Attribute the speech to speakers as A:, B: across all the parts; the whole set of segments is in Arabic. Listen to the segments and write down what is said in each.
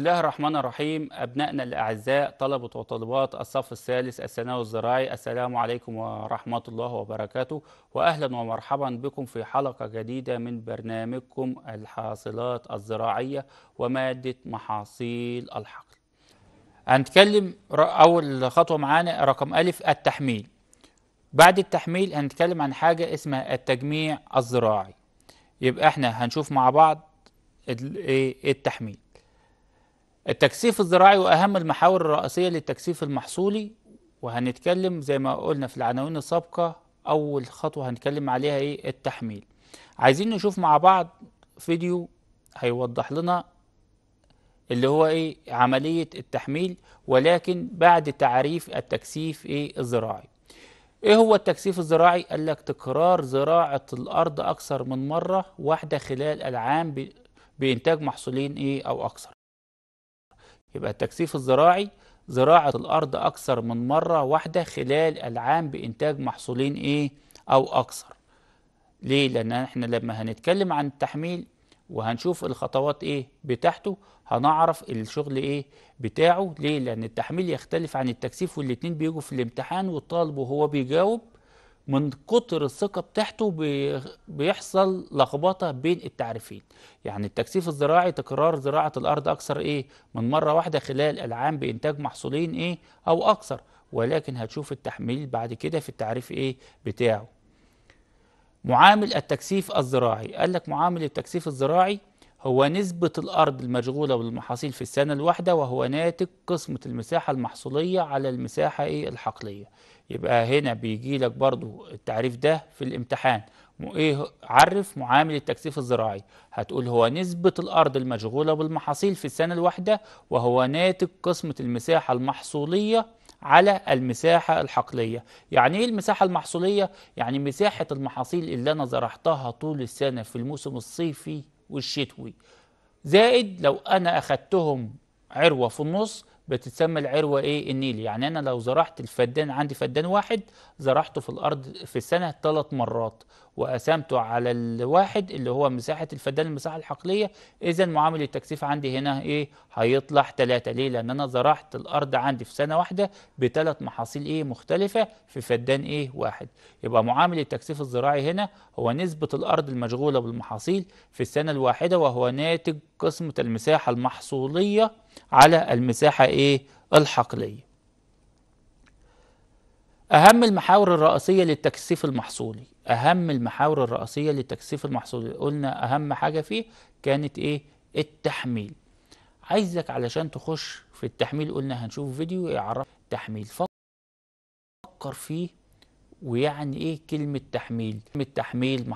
A: الله الرحمن الرحيم أبنائنا الأعزاء طلبة وطالبات الصف الثالث الثانوي الزراعي السلام عليكم ورحمة الله وبركاته وأهلا ومرحبا بكم في حلقة جديدة من برنامجكم الحاصلات الزراعية ومادة محاصيل الحقل هنتكلم أول خطوة معانا رقم ألف التحميل بعد التحميل هنتكلم عن حاجة اسمها التجميع الزراعي يبقى احنا هنشوف مع بعض إيه، التحميل التكثيف الزراعي وأهم المحاور الرئيسية للتكثيف المحصولي وهنتكلم زي ما قلنا في العناوين السابقة أول خطوة هنتكلم عليها إيه التحميل عايزين نشوف مع بعض فيديو هيوضح لنا اللي هو إيه عملية التحميل ولكن بعد تعريف التكثيف إيه الزراعي ايه هو التكثيف الزراعي؟ قال لك تكرار زراعة الأرض أكثر من مرة واحدة خلال العام بإنتاج محصولين ايه أو أكثر. يبقى التكثيف الزراعي زراعة الأرض أكثر من مرة واحدة خلال العام بإنتاج محصولين إيه أو أكثر ليه؟ لأن إحنا لما هنتكلم عن التحميل وهنشوف الخطوات إيه بتاعته هنعرف الشغل إيه بتاعه ليه؟ لأن التحميل يختلف عن التكثيف والاتنين بيجوا في الامتحان والطالب وهو بيجاوب من كتر الثقة بتاعته بيحصل لخبطة بين التعريفين يعني التكثيف الزراعي تكرار زراعة الأرض أكثر إيه من مرة واحدة خلال العام بإنتاج محصولين إيه أو أكثر ولكن هتشوف التحميل بعد كده في التعريف إيه بتاعه معامل التكثيف الزراعي قال لك معامل التكثيف الزراعي هو نسبة الأرض المشغولة بالمحاصيل في السنة الواحدة وهو ناتج قسمة المساحة المحصولية على المساحة إيه الحقلية يبقى هنا بيجي لك برضو التعريف ده في الامتحان ايه عرف معامل التكثيف الزراعي هتقول هو نسبة الأرض المشغولة بالمحاصيل في السنة الواحدة وهو ناتج قسمة المساحة المحصولية على المساحة الحقلية يعني ايه المساحة المحصولية؟ يعني مساحة المحاصيل اللي أنا زرعتها طول السنة في الموسم الصيفي والشتوي زائد لو انا اخدتهم عروه في النص بتتسمى العروه ايه النيلي يعني انا لو زرعت الفدان عندي فدان واحد زرعته في الارض في السنه ثلاث مرات وقسمته على الواحد اللي هو مساحة الفدان المساحة الحقلية إذا معامل التكثيف عندي هنا إيه هيطلع 3 ليه لأن أنا زرعت الأرض عندي في سنة واحدة بثلاث محاصيل إيه مختلفة في فدان إيه واحد يبقى معامل التكثيف الزراعي هنا هو نسبة الأرض المشغولة بالمحاصيل في السنة الواحدة وهو ناتج قسمة المساحة المحصولية على المساحة إيه الحقلية أهم المحاور الرئيسية للتكثيف المحصولي أهم المحاور الرئيسية للتكثيف المحصولي قلنا أهم حاجة فيه كانت إيه التحميل عايزك علشان تخش في التحميل قلنا هنشوف فيديو يعرف تحميل فكر فيه ويعني إيه كلمة تحميل كلمة تحميل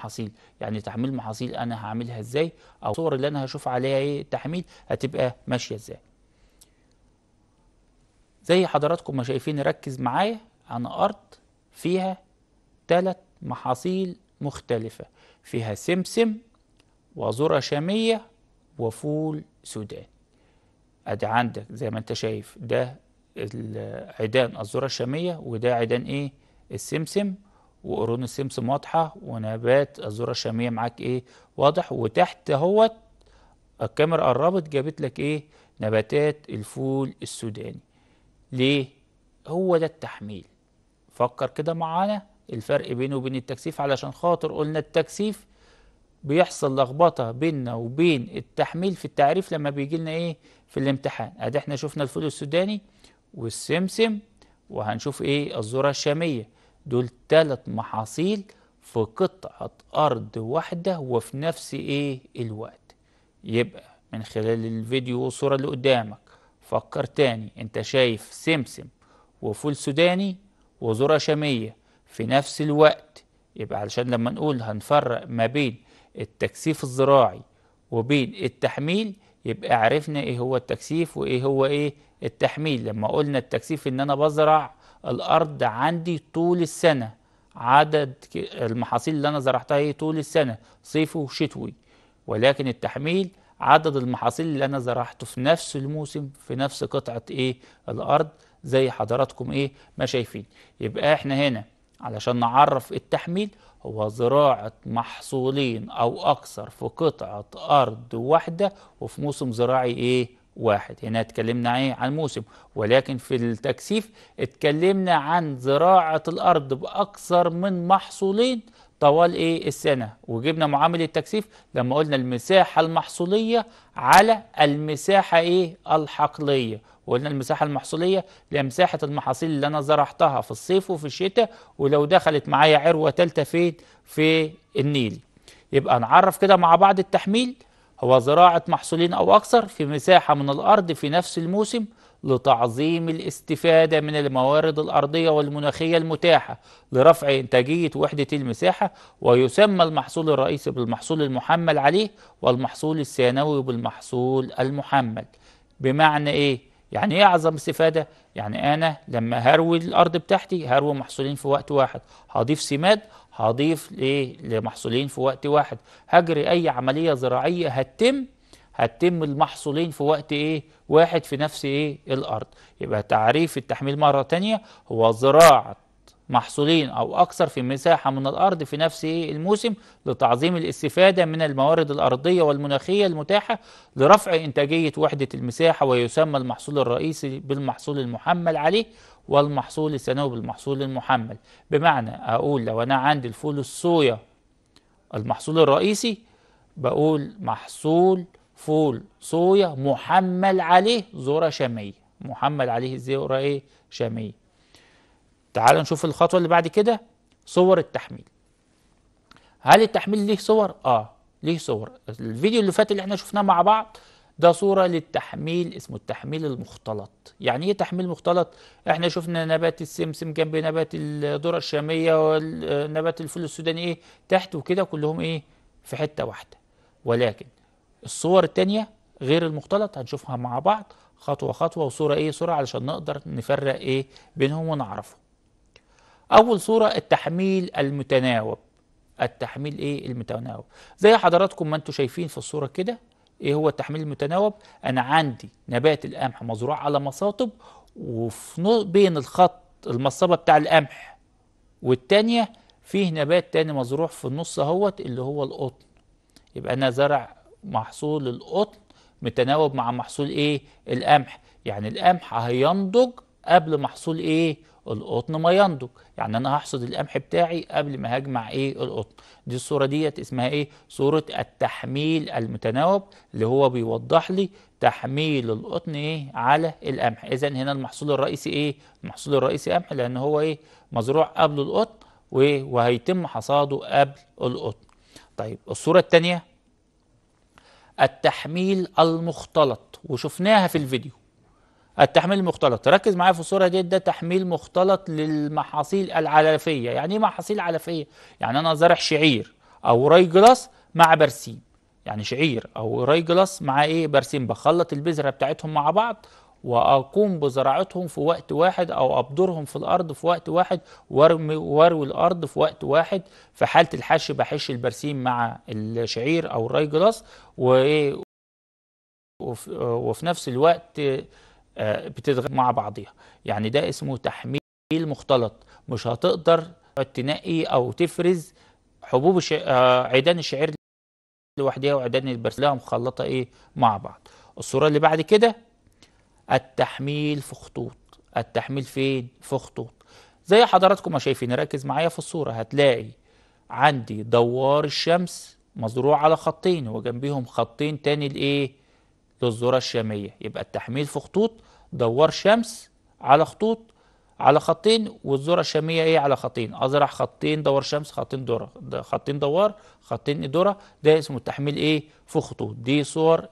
A: محاصيل يعني تحميل محاصيل أنا هعملها إزاي أو الصور اللي أنا هشوف عليها إيه تحميل هتبقى ماشية إزاي زي حضراتكم ما شايفين ركز معايا عن أرض فيها ثلاث محاصيل مختلفة فيها سمسم وذرة شامية وفول سوداني ادي عندك زي ما انت شايف ده عيدان الذرة الشامية وده عيدان ايه السمسم وقرون السمسم واضحة ونبات الذرة الشامية معاك ايه واضح وتحت اهوت الكاميرا قربت جابت لك ايه نباتات الفول السوداني ليه هو ده التحميل فكر كده معانا الفرق بينه وبين التكثيف علشان خاطر قلنا التكثيف بيحصل لخبطه بيننا وبين التحميل في التعريف لما بيجي لنا ايه في الامتحان ادي احنا شفنا الفول السوداني والسمسم وهنشوف ايه الذره الشاميه دول ثلاث محاصيل في قطعه ارض واحده وفي نفس ايه الوقت يبقى من خلال الفيديو والصوره اللي قدامك فكر تاني انت شايف سمسم وفول سوداني وذرة شامية في نفس الوقت يبقى علشان لما نقول هنفرق ما بين التكثيف الزراعي وبين التحميل يبقى عرفنا ايه هو التكثيف وايه هو ايه التحميل لما قلنا التكثيف ان انا بزرع الارض عندي طول السنه عدد المحاصيل اللي انا زرعتها ايه طول السنه صيفي وشتوي ولكن التحميل عدد المحاصيل اللي انا زرعته في نفس الموسم في نفس قطعه ايه الارض زي حضراتكم ايه ما شايفين يبقى احنا هنا علشان نعرف التحميل هو زراعة محصولين أو أكثر في قطعة أرض واحدة وفي موسم زراعي إيه واحد هنا اتكلمنا ايه عن موسم ولكن في التكثيف اتكلمنا عن زراعة الأرض بأكثر من محصولين طوال ايه السنة وجبنا معامل التكثيف لما قلنا المساحة المحصولية على المساحة ايه الحقلية وقلنا المساحة المحصولية هي مساحة المحاصيل اللي أنا زرعتها في الصيف وفي الشتاء ولو دخلت معايا عروة ثالثه فين في النيل يبقى نعرف كده مع بعض التحميل هو زراعة محصولين أو أكثر في مساحة من الأرض في نفس الموسم لتعظيم الاستفادة من الموارد الأرضية والمناخية المتاحة لرفع إنتاجية وحدة المساحة ويسمى المحصول الرئيسي بالمحصول المحمل عليه والمحصول الثانوي بالمحصول المحمل بمعنى إيه؟ يعني إيه أعظم استفادة؟ يعني أنا لما هروي الأرض بتاعتي هروي محصولين في وقت واحد هضيف سماد هضيف ليه؟ لمحصولين في وقت واحد هجري أي عملية زراعية هتتم هتتم المحصولين في وقت ايه واحد في نفس ايه الارض يبقى تعريف التحميل مرة تانية هو زراعة محصولين او اكثر في مساحة من الارض في نفس ايه الموسم لتعظيم الاستفادة من الموارد الارضية والمناخية المتاحة لرفع انتاجية وحدة المساحة ويسمى المحصول الرئيسي بالمحصول المحمل عليه والمحصول السنوي بالمحصول المحمل بمعنى اقول لو انا عندي الفول الصويا المحصول الرئيسي بقول محصول فول صويا محمل عليه ذرة شامية محمل عليه ذرة ايه شامية تعال نشوف الخطوة اللي بعد كده صور التحميل هل التحميل ليه صور؟ اه ليه صور الفيديو اللي فات اللي احنا شفناه مع بعض ده صورة للتحميل اسمه التحميل المختلط يعني ايه تحميل مختلط احنا شفنا نبات السمسم جنب نبات الذرة الشامية ونبات الفول السوداني ايه تحت وكده كلهم ايه في حتة واحدة ولكن الصور التانية غير المختلط هنشوفها مع بعض خطوة خطوة وصورة ايه صورة علشان نقدر نفرق ايه بينهم ونعرفه اول صورة التحميل المتناوب التحميل ايه المتناوب زي حضراتكم ما انتم شايفين في الصورة كده ايه هو التحميل المتناوب انا عندي نبات القمح مزروع على مصاطب وفي بين الخط المصابة بتاع القمح والتانية فيه نبات تاني مزروع في النص اهوت اللي هو القطن يبقى انا زرع محصول القطن متناوب مع محصول ايه القمح يعني القمح هينضج قبل محصول ايه القطن ما ينضج يعني انا هحصد القمح بتاعي قبل ما هجمع ايه القطن دي الصوره ديت اسمها ايه صوره التحميل المتناوب اللي هو بيوضح لي تحميل القطن ايه على القمح اذا هنا المحصول الرئيسي ايه المحصول الرئيسي قمح لان هو ايه مزروع قبل القطن وهيتم حصاده قبل القطن طيب الصوره الثانيه التحميل المختلط وشفناها في الفيديو التحميل المختلط ركز معايا في الصوره دي ده تحميل مختلط للمحاصيل العلفيه يعني ايه محاصيل علفيه يعني انا زرع شعير او راي جلاس مع برسيم يعني شعير او راي جلاس مع ايه برسيم بخلط البذره بتاعتهم مع بعض واقوم بزراعتهم في وقت واحد او ابدرهم في الارض في وقت واحد وارمي واروي الارض في وقت واحد في حاله الحش بحش البرسيم مع الشعير او الراي جلاس إيه، وفي نفس الوقت آه، بتتغير مع بعضيها يعني ده اسمه تحميل مختلط مش هتقدر تنقي او تفرز حبوب الش... آه، عيدان الشعير لوحدها وعيدان البرسيم مخلطه ايه مع بعض الصوره اللي بعد كده التحميل في خطوط التحميل فين في خطوط زي حضراتكم ما شايفين ركز معايا في الصورة هتلاقي عندي دوار الشمس مزروع على خطين وجنبهم خطين تاني لايه للذرة الشامية يبقى التحميل في خطوط دوار شمس على خطوط على خطين والذرة الشامية ايه على خطين ازرع خطين دوار شمس خطين ذرة خطين دوار خطين ذرة ده اسمه التحميل ايه في خطوط دي صور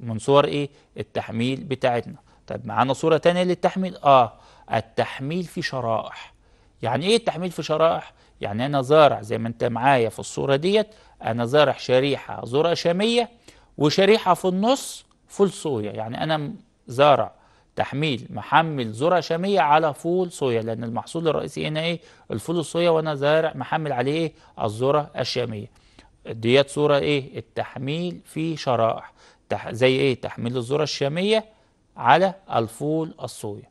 A: من صور ايه التحميل بتاعتنا طب معانا صورة تانية للتحميل اه التحميل في شرائح يعني ايه التحميل في شرائح يعني انا زارع زي ما انت معايا في الصورة ديت انا زارع شريحة ذرة شامية وشريحة في النص فول صويا يعني انا زارع تحميل محمل ذره شاميه على فول صويا لان المحصول الرئيسي هنا ايه الفول الصويا وانا زارع محمل عليه ايه الذره الشاميه ديت صوره ايه التحميل في شرائح تح... زي ايه تحميل الذره الشاميه على الفول الصويا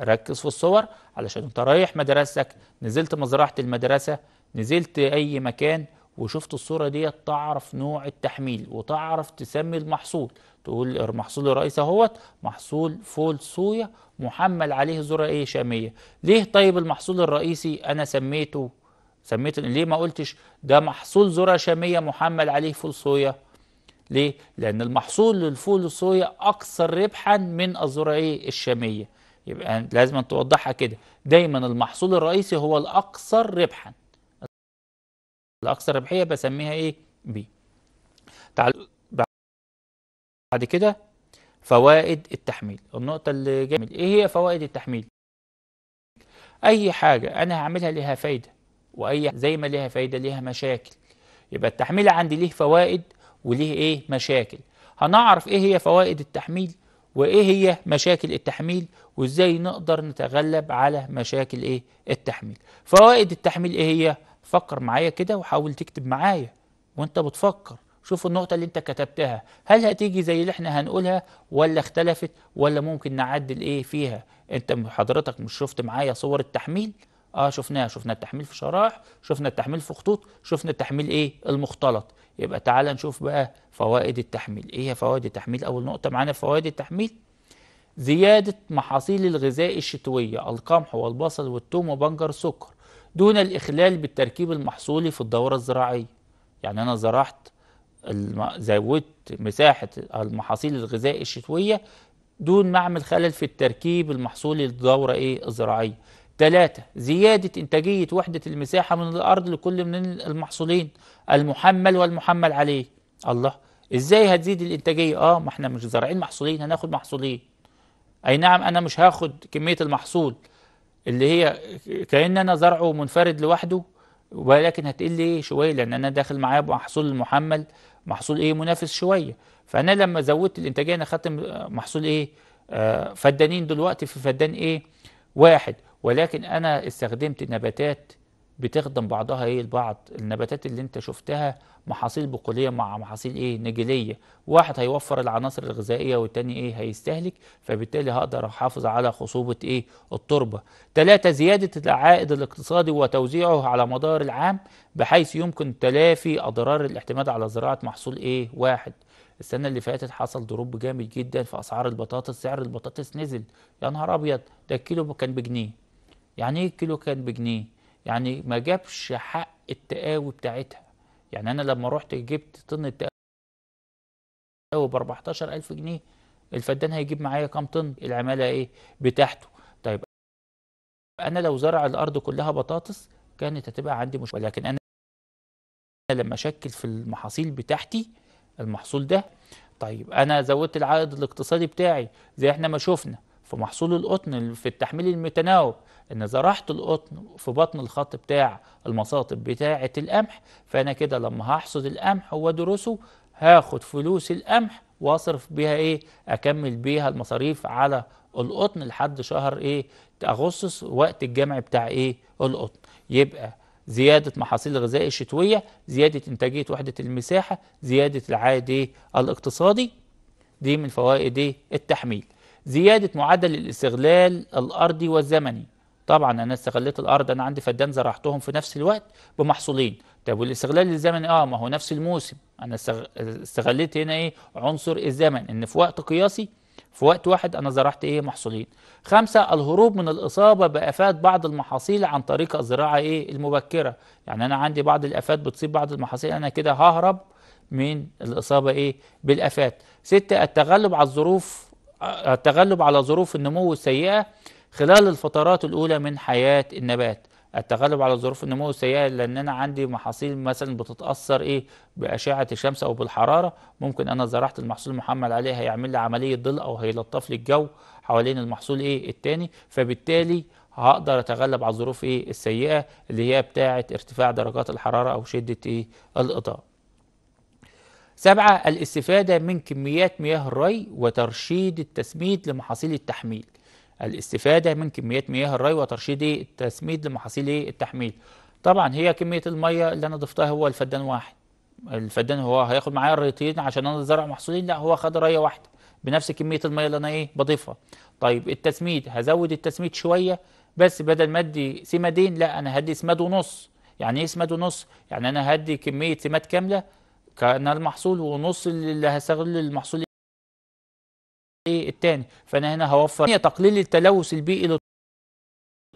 A: ركز في الصور علشان انت رايح مدرستك نزلت مزرعة المدرسة نزلت اي مكان وشفت الصورة دي تعرف نوع التحميل وتعرف تسمي المحصول تقول المحصول الرئيسي اهوت محصول فول صويا محمل عليه ذرة ايه شامية ليه طيب المحصول الرئيسي انا سميته سميت ليه ما قلتش ده محصول ذرة شامية محمل عليه فول صويا ليه؟ لأن المحصول للفول الصويا أكثر ربحا من الزراعية الشامية يبقى لازم توضحها كده دايما المحصول الرئيسي هو الأكثر ربحا الأكثر ربحية بسميها إيه؟ بي تعال بعد كده فوائد التحميل النقطة اللي جاية إيه هي فوائد التحميل؟ أي حاجة أنا هعملها ليها فايدة وأي زي ما ليها فايدة ليها مشاكل يبقى التحميل عندي ليه فوائد وليه ايه مشاكل هنعرف ايه هي فوائد التحميل وايه هي مشاكل التحميل وازاي نقدر نتغلب على مشاكل ايه التحميل فوائد التحميل ايه هي فكر معايا كده وحاول تكتب معايا وانت بتفكر شوف النقطة اللي انت كتبتها هل هتيجي زي اللي احنا هنقولها ولا اختلفت ولا ممكن نعدل ايه فيها انت حضرتك مش شفت معايا صور التحميل اه شفناها شفنا التحميل في شرايح شفنا التحميل في خطوط شفنا التحميل ايه المختلط يبقى تعالى نشوف بقى فوائد التحميل ايه هي فوائد التحميل اول نقطه معانا فوائد التحميل زياده محاصيل الغذاء الشتويه القمح والبصل والثوم وبنجر السكر دون الاخلال بالتركيب المحصولي في الدوره الزراعيه يعني انا زرعت زودت مساحه المحاصيل الغذاء الشتويه دون ما اعمل خلل في التركيب المحصولي للدوره ايه الزراعيه ثلاثة زيادة إنتاجية وحدة المساحة من الأرض لكل من المحصولين المحمل والمحمل عليه الله إزاي هتزيد الإنتاجية؟ آه ما إحنا مش زارعين محصولين هناخد محصولين أي نعم أنا مش هاخد كمية المحصول اللي هي كأن أنا زرعه منفرد لوحده ولكن هتقل إيه شوية لأن أنا داخل معايا محصول المحمل محصول إيه منافس شوية فأنا لما زودت الإنتاجية أنا خدت محصول إيه آه فدانين دلوقتي في فدان إيه واحد ولكن أنا استخدمت نباتات بتخدم بعضها ايه البعض النباتات اللي انت شفتها محاصيل بقوليه مع محاصيل ايه نجيليه واحد هيوفر العناصر الغذائيه والتاني ايه هيستهلك فبالتالي هقدر احافظ على خصوبه ايه التربه ثلاثة زياده العائد الاقتصادي وتوزيعه على مدار العام بحيث يمكن تلافي اضرار الاعتماد على زراعه محصول ايه واحد السنه اللي فاتت حصل ضروب جامد جدا في اسعار البطاطس سعر البطاطس نزل يا نهار ابيض ده الكيلو كان بجنيه يعني ايه الكيلو كان بجنيه يعني ما جابش حق التقاوي بتاعتها يعني انا لما رحت جبت طن التقاوي ب 14000 جنيه الفدان هيجيب معايا كام طن العماله ايه بتاعته طيب انا لو زرع الارض كلها بطاطس كانت هتبقى عندي مشكله ولكن انا لما اشكل في المحاصيل بتاعتي المحصول ده طيب انا زودت العائد الاقتصادي بتاعي زي احنا ما شفنا في محصول القطن في التحميل المتناوب ان زرعت القطن في بطن الخط بتاع المصاطب بتاعه القمح فانا كده لما هحصد القمح وادرسه هاخد فلوس القمح واصرف بيها ايه اكمل بيها المصاريف على القطن لحد شهر ايه اغسطس وقت الجمع بتاع ايه القطن يبقى زيادة محاصيل الغذاء الشتوية زيادة إنتاجية وحدة المساحة زيادة العائد إيه؟ الاقتصادي دي من فوائد إيه؟ التحميل زيادة معدل الاستغلال الأرضي والزمني طبعا أنا استغليت الأرض أنا عندي فدان زرعتهم في نفس الوقت بمحصولين طب والاستغلال الزمني اه ما هو نفس الموسم انا استغليت هنا ايه عنصر الزمن ان في وقت قياسي في وقت واحد انا زرعت ايه محصولين خمسة الهروب من الاصابة بافات بعض المحاصيل عن طريق الزراعة ايه المبكرة يعني انا عندي بعض الافات بتصيب بعض المحاصيل انا كده ههرب من الاصابة ايه بالافات ستة التغلب على الظروف التغلب على ظروف النمو السيئة خلال الفترات الأولى من حياة النبات التغلب على ظروف النمو السيئة لأن أنا عندي محاصيل مثلا بتتأثر إيه بأشعة الشمس أو بالحرارة ممكن أنا زرعت المحصول المحمل عليه هيعمل لي عملية ظل أو هيلطف لي الجو حوالين المحصول إيه التاني فبالتالي هقدر أتغلب على الظروف إيه السيئة اللي هي بتاعة ارتفاع درجات الحرارة أو شدة إيه الإضاءة سبعة الاستفادة من كميات مياه الري وترشيد التسميد لمحاصيل التحميل الاستفادة من كميات مياه الري وترشيد التسميد لمحاصيل التحميل طبعا هي كمية المية اللي أنا ضفتها هو الفدان واحد الفدان هو هياخد معايا الريتين عشان أنا زرع محصولين لا هو خد رية واحدة بنفس كمية المية اللي أنا إيه بضيفها طيب التسميد هزود التسميد شوية بس بدل ما أدي سمادين لا أنا هدي سماد ونص يعني إيه سماد ونص؟ يعني أنا هدي كمية سماد كاملة كان المحصول ونص اللي هستغل المحصول ايه التاني فانا هنا هوفر تقليل التلوث البيئي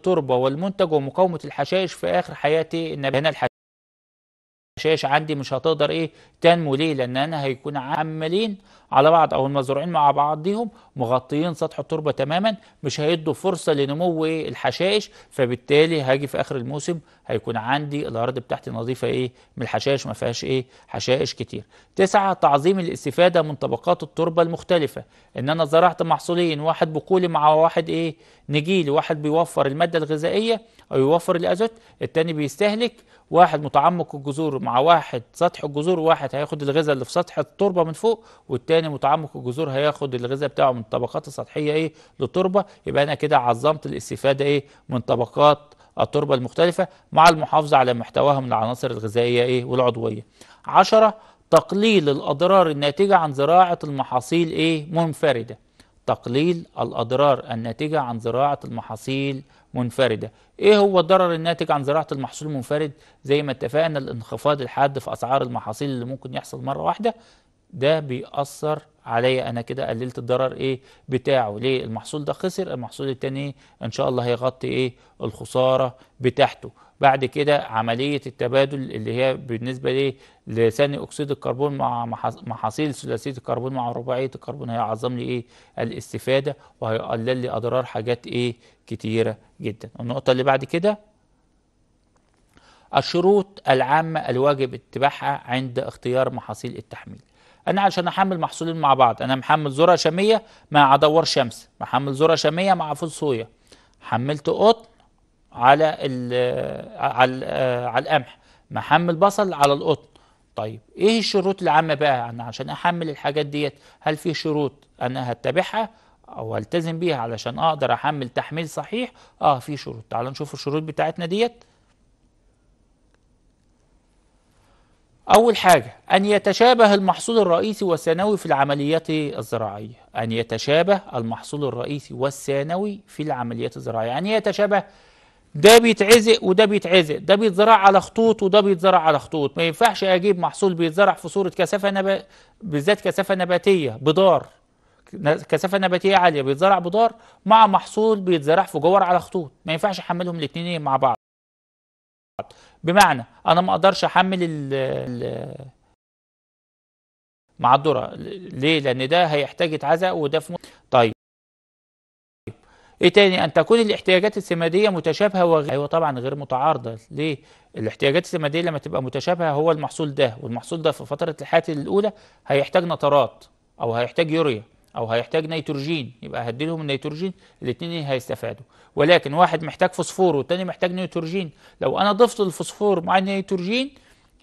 A: للتربه والمنتج ومقاومه الحشائش في اخر حياتي ان هنا الحشائش عندي مش هتقدر ايه تنمو ليه لان انا هيكون عمالين على بعض او المزروعين مع بعضهم مغطيين سطح التربه تماما مش هيدوا فرصه لنمو الحشائش فبالتالي هاجي في اخر الموسم هيكون عندي الارض بتاعتي نظيفه ايه من الحشائش ما فيهاش ايه حشائش كتير تسعة تعظيم الاستفاده من طبقات التربه المختلفه ان انا زرعت محصولين واحد بقولي مع واحد ايه نجيل واحد بيوفر الماده الغذائيه او يوفر الازوت الثاني بيستهلك واحد متعمق الجذور مع واحد سطح الجذور واحد هياخد الغذاء اللي في سطح التربه من فوق والتاني التاني متعمق الجذور هياخد الغذاء بتاعه من الطبقات السطحيه ايه للتربه يبقى انا كده عظمت الاستفاده ايه من طبقات التربه المختلفه مع المحافظه على محتواها من العناصر الغذائيه ايه والعضويه 10 تقليل الاضرار الناتجه عن زراعه المحاصيل ايه منفرده تقليل الأضرار الناتجة عن زراعة المحاصيل منفردة إيه هو الضرر الناتج عن زراعة المحصول المنفرد زي ما اتفقنا الانخفاض الحاد في أسعار المحاصيل اللي ممكن يحصل مرة واحدة ده بيأثر عليا انا كده قللت الضرر ايه بتاعه ليه المحصول ده خسر المحصول التاني إيه؟ ان شاء الله هيغطي ايه الخساره بتاعته بعد كده عمليه التبادل اللي هي بالنسبه ليه لثاني اكسيد الكربون مع محاصيل ثلاثيه الكربون مع رباعيه الكربون هيعظم لي ايه الاستفاده وهيقلل لي اضرار حاجات ايه كتيره جدا النقطه اللي بعد كده الشروط العامه الواجب اتباعها عند اختيار محاصيل التحميل انا عشان احمل محصولين مع بعض انا محمل ذره شاميه مع دوار شمس محمل ذره شاميه مع فول صويا حملت قطن على ال آه، على ال آه، على القمح محمل بصل على القطن طيب ايه الشروط العامه بقى انا عشان احمل الحاجات ديت هل في شروط انا هتبعها او التزم بيها علشان اقدر احمل تحميل صحيح اه في شروط تعال نشوف الشروط بتاعتنا ديت أول حاجة أن يتشابه المحصول الرئيسي والثانوي في العمليات الزراعية أن يتشابه المحصول الرئيسي والثانوي في العمليات الزراعية يعني يتشابه ده بيتعزق وده بيتعزق ده بيتزرع على خطوط وده بيتزرع على خطوط ما ينفعش أجيب محصول بيتزرع في صورة كثافة نب... بالذات كثافة نباتية بدار كثافة نباتية عالية بيتزرع بدار مع محصول بيتزرع في جوار على خطوط ما ينفعش أحملهم الاثنين مع بعض بمعنى انا ما اقدرش احمل ال معذره ليه لان ده هيحتاج يتعزق وده في طيب ايه تاني ان تكون الاحتياجات السماديه متشابهه وغير ايوه طبعا غير متعارضه ليه الاحتياجات السماديه لما تبقى متشابهه هو المحصول ده والمحصول ده في فتره الحياه الاولى هيحتاج نترات او هيحتاج يوريا او هيحتاج نيتروجين يبقى هدي لهم النيتروجين الاثنين هيستفادوا ولكن واحد محتاج فوسفور والتاني محتاج نيتروجين لو انا ضفت الفوسفور مع النيتروجين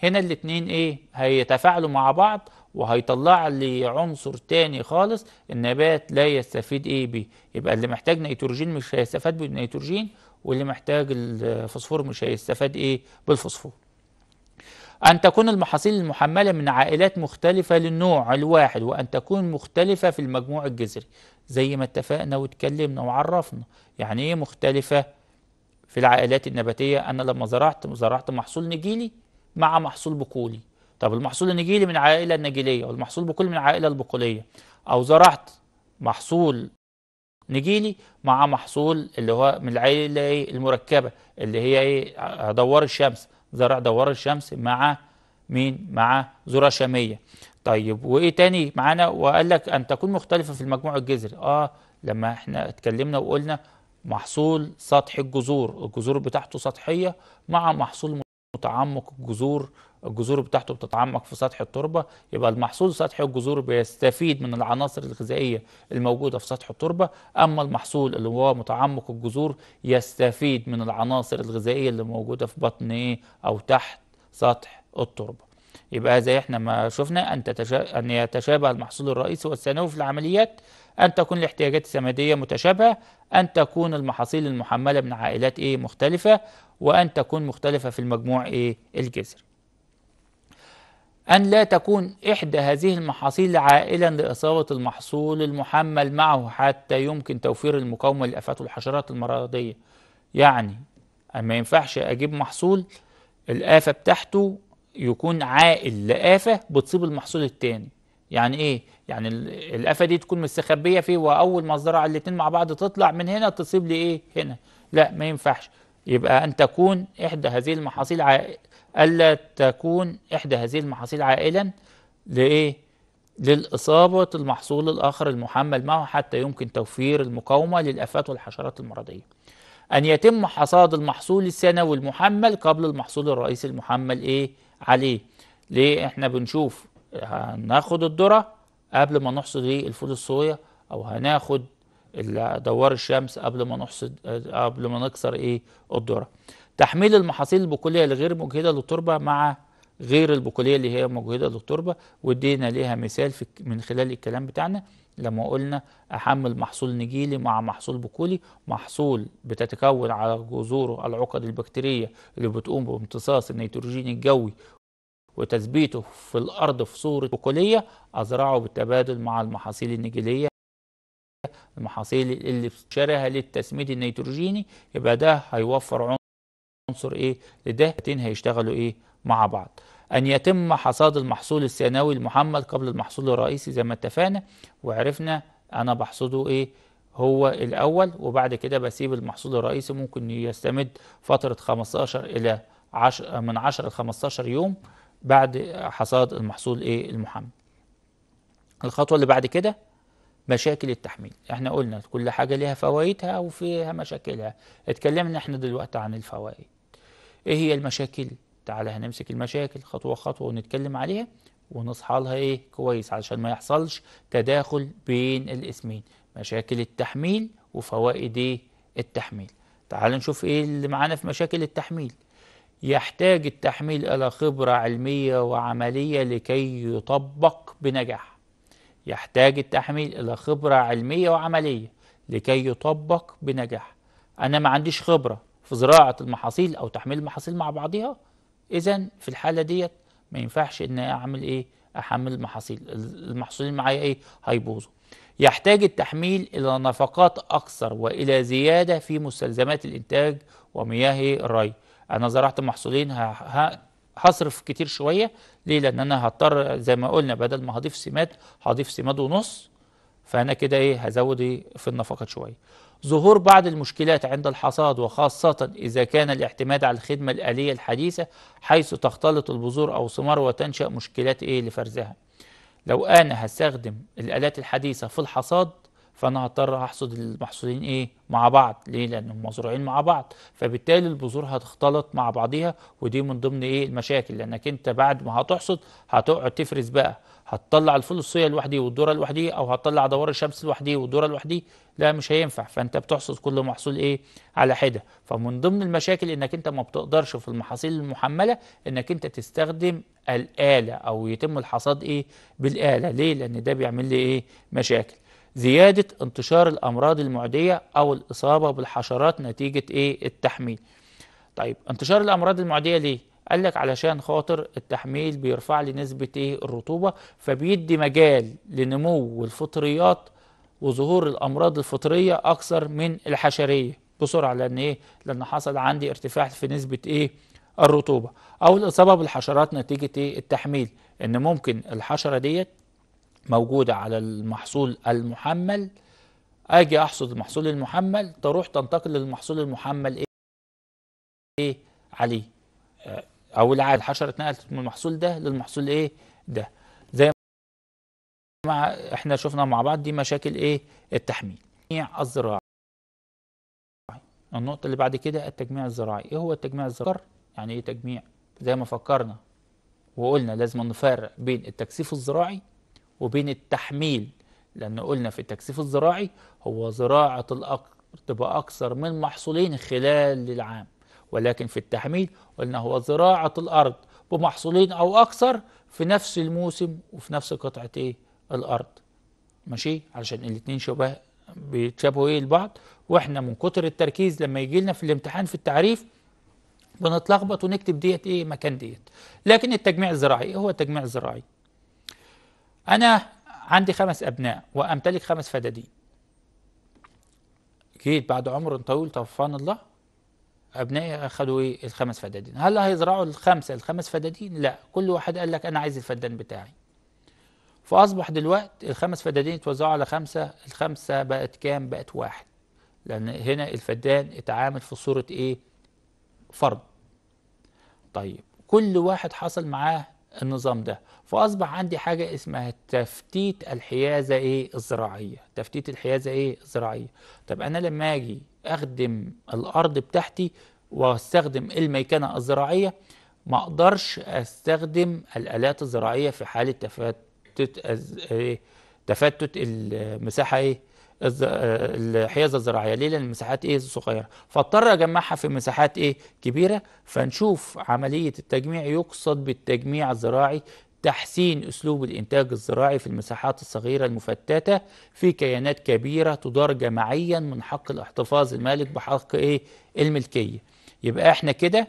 A: هنا الاثنين ايه هيتفاعلوا مع بعض وهيطلع لي عنصر تاني خالص النبات لا يستفيد ايه بيه يبقى اللي محتاج نيتروجين مش هيستفاد بالنيتروجين واللي محتاج الفوسفور مش هيستفاد ايه بالفوسفور أن تكون المحاصيل المحملة من عائلات مختلفة للنوع الواحد وأن تكون مختلفة في المجموع الجذري زي ما اتفقنا واتكلمنا وعرفنا يعني إيه مختلفة في العائلات النباتية أنا لما زرعت زرعت محصول نجيلي مع محصول بقولي طب المحصول النجيلي من عائلة النجيلية والمحصول بقولي من عائلة البقولية أو زرعت محصول نجيلي مع محصول اللي هو من العائلة المركبة اللي هي إيه دوار الشمس زرع دوار الشمس مع مين مع ذره شاميه طيب وايه تاني معانا وقال لك ان تكون مختلفه في المجموع الجذري اه لما احنا اتكلمنا وقلنا محصول سطح الجذور الجذور بتاعته سطحيه مع محصول تعمق الجذور الجذور بتاعته بتتعمق في سطح التربه يبقى المحصول سطحي الجذور بيستفيد من العناصر الغذائيه الموجوده في سطح التربه اما المحصول اللي هو متعمق الجذور يستفيد من العناصر الغذائيه اللي موجوده في بطن ايه او تحت سطح التربه يبقى زي احنا ما شفنا أن, تتشا... أن يتشابه المحصول الرئيسي والثانوي في العمليات أن تكون الاحتياجات السمادية متشابهة أن تكون المحاصيل المحملة من عائلات إيه مختلفة وأن تكون مختلفة في المجموع إيه الجذر أن لا تكون إحدى هذه المحاصيل عائلا لإصابة المحصول المحمل معه حتى يمكن توفير المقاومة للآفات والحشرات المرضية يعني أما ينفعش أجيب محصول الآفة بتاعته يكون عائل لآفة بتصيب المحصول التاني يعني ايه؟ يعني الآفة دي تكون مستخبية فيه وأول ما الزراعة الاتنين مع بعض تطلع من هنا تصيب لي ايه هنا لا ما ينفعش يبقى أن تكون إحدى هذه المحاصيل ألا تكون إحدى هذه المحاصيل عائلا لإيه؟ للإصابة المحصول الآخر المحمل معه حتى يمكن توفير المقاومة للآفات والحشرات المرضية. أن يتم حصاد المحصول السنوي المحمل قبل المحصول الرئيسي المحمل إيه؟ عليه ليه احنا بنشوف هناخد الذره قبل ما نحصد ايه الفول الصويا او هناخد دوار الشمس قبل ما نحصد قبل ما نكسر ايه الذره تحميل المحاصيل البقوليه الغير مجهده للتربه مع غير البقوليه اللي هي مجهده للتربه وادينا ليها مثال في من خلال الكلام بتاعنا لما قلنا أحمل محصول نجيلي مع محصول بكولي محصول بتتكون على جذوره العقد البكتيرية اللي بتقوم بامتصاص النيتروجين الجوي وتثبيته في الأرض في صورة بقولية أزرعه بالتبادل مع المحاصيل النجيلية المحاصيل اللي بتشتريها للتسميد النيتروجيني يبقى ده هيوفر عنصر ايه لده هيشتغلوا ايه مع بعض أن يتم حصاد المحصول الثانوي المحمل قبل المحصول الرئيسي زي ما اتفقنا وعرفنا أنا بحصده إيه هو الأول وبعد كده بسيب المحصول الرئيسي ممكن يستمد فترة 15 إلى 10 من 10 ل 15 يوم بعد حصاد المحصول إيه المحمد الخطوة اللي بعد كده مشاكل التحميل احنا قلنا كل حاجة ليها فوائدها وفيها مشاكلها اتكلمنا احنا دلوقتي عن الفوائد ايه هي المشاكل تعالى هنمسك المشاكل خطوة خطوة ونتكلم عليها ونصحى لها ايه كويس علشان ما يحصلش تداخل بين الاسمين مشاكل التحميل وفوائد ايه التحميل تعال نشوف ايه اللي معانا في مشاكل التحميل يحتاج التحميل الى خبرة علمية وعملية لكي يطبق بنجاح يحتاج التحميل الى خبرة علمية وعملية لكي يطبق بنجاح انا ما عنديش خبرة في زراعة المحاصيل او تحميل المحاصيل مع بعضها اذا في الحاله ديت ما ينفعش ان اعمل ايه احمل المحاصيل المحصولين معايا ايه هيبوظوا يحتاج التحميل الى نفقات اكثر والى زياده في مستلزمات الانتاج ومياه الري انا زرعت محصولين هصرف كتير شويه ليه لان انا هضطر زي ما قلنا بدل ما هضيف سماد هضيف سماد ونص فانا كده ايه هزود إيه في النفقات شويه ظهور بعض المشكلات عند الحصاد وخاصة إذا كان الاعتماد على الخدمة الآلية الحديثة حيث تختلط البذور أو ثمار وتنشأ مشكلات إيه لفرزها لو أنا هستخدم الآلات الحديثة في الحصاد فانا هضطر احصد المحصولين ايه مع بعض ليه لانهم مزروعين مع بعض فبالتالي البذور هتختلط مع بعضيها ودي من ضمن ايه المشاكل لانك انت بعد ما هتحصد هتقعد تفرز بقى هتطلع الفول الصويا لوحديه والذره لوحديه او هتطلع دوار الشمس لوحديه والذره لوحديه لا مش هينفع فانت بتحصد كل محصول ايه على حده فمن ضمن المشاكل انك انت ما بتقدرش في المحاصيل المحمله انك انت تستخدم الاله او يتم الحصاد ايه بالاله ليه لان ده بيعمل لي ايه مشاكل زيادة انتشار الأمراض المعدية أو الإصابة بالحشرات نتيجة إيه التحميل طيب انتشار الأمراض المعدية ليه؟ قال لك علشان خاطر التحميل بيرفع لي نسبة إيه الرطوبة فبيدي مجال لنمو الفطريات وظهور الأمراض الفطرية أكثر من الحشرية بسرعة لأن إيه؟ لأن حصل عندي ارتفاع في نسبة إيه الرطوبة أو الإصابة بالحشرات نتيجة إيه التحميل إن ممكن الحشرة ديت موجودة على المحصول المحمل أجي أحصد المحصول المحمل تروح تنتقل للمحصول المحمل إيه, إيه عليه آه، أو العادة الحشرة اتنقلت من المحصول ده للمحصول إيه ده زي ما إحنا شفنا مع بعض دي مشاكل إيه التحميل الزراعي النقطة اللي بعد كده التجميع الزراعي ايه هو التجميع الزراعي؟ يعني ايه تجميع؟ زي ما فكرنا وقلنا لازم نفرق بين التكثيف الزراعي وبين التحميل لأن قلنا في التكثيف الزراعي هو زراعة الأرض بأكثر من محصولين خلال العام ولكن في التحميل قلنا هو زراعة الأرض بمحصولين أو أكثر في نفس الموسم وفي نفس قطعة إيه الأرض ماشي علشان الاتنين شبه بيتشابهوا إيه لبعض وإحنا من كتر التركيز لما يجي لنا في الامتحان في التعريف بنتلخبط ونكتب ديت إيه مكان ديت لكن التجميع الزراعي إيه هو التجميع الزراعي أنا عندي خمس أبناء وأمتلك خمس فدادين جيت بعد عمر طويل طوفان الله أبنائي أخذوا إيه الخمس فدادين هل هيزرعوا الخمسة الخمس فدادين لا كل واحد قال لك أنا عايز الفدان بتاعي فأصبح دلوقتي الخمس فدادين اتوزعوا على خمسة الخمسة بقت كام بقت واحد لأن هنا الفدان اتعامل في صورة إيه فرد طيب كل واحد حصل معاه النظام ده فاصبح عندي حاجه اسمها تفتيت الحيازه ايه الزراعيه تفتيت الحيازه ايه الزراعيه طب انا لما اجي اخدم الارض بتاعتي واستخدم الميكنه الزراعيه ما اقدرش استخدم الالات الزراعيه في حاله تفتت إيه؟ تفتت المساحه ايه آه، الحيازه الزراعيه ليه لان المساحات ايه صغيره فاضطر اجمعها في مساحات ايه كبيره فنشوف عمليه التجميع يقصد بالتجميع الزراعي تحسين اسلوب الانتاج الزراعي في المساحات الصغيره المفتته في كيانات كبيره تدار جماعيا من حق الاحتفاظ المالك بحق ايه الملكيه يبقى احنا كده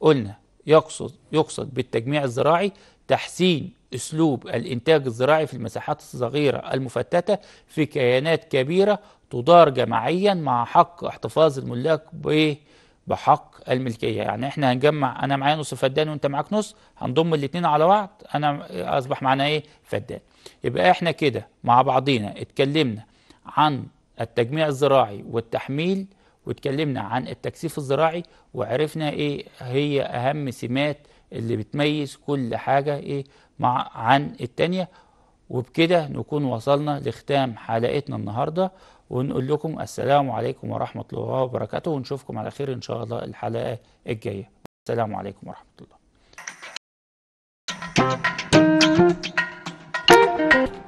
A: قلنا يقصد يقصد بالتجميع الزراعي تحسين اسلوب الانتاج الزراعي في المساحات الصغيره المفتته في كيانات كبيره تدار جماعيا مع حق احتفاظ الملاك بحق الملكيه يعني احنا هنجمع انا معايا نص فدان وانت معاك نص هنضم الاثنين على بعض انا اصبح معانا ايه فدان يبقى احنا كده مع بعضينا اتكلمنا عن التجميع الزراعي والتحميل واتكلمنا عن التكثيف الزراعي وعرفنا ايه هي اهم سمات اللي بتميز كل حاجه ايه مع عن التانية وبكده نكون وصلنا لختام حلقتنا النهارده ونقول لكم السلام عليكم ورحمة الله وبركاته ونشوفكم على خير إن شاء الله الحلقة الجاية السلام عليكم ورحمة الله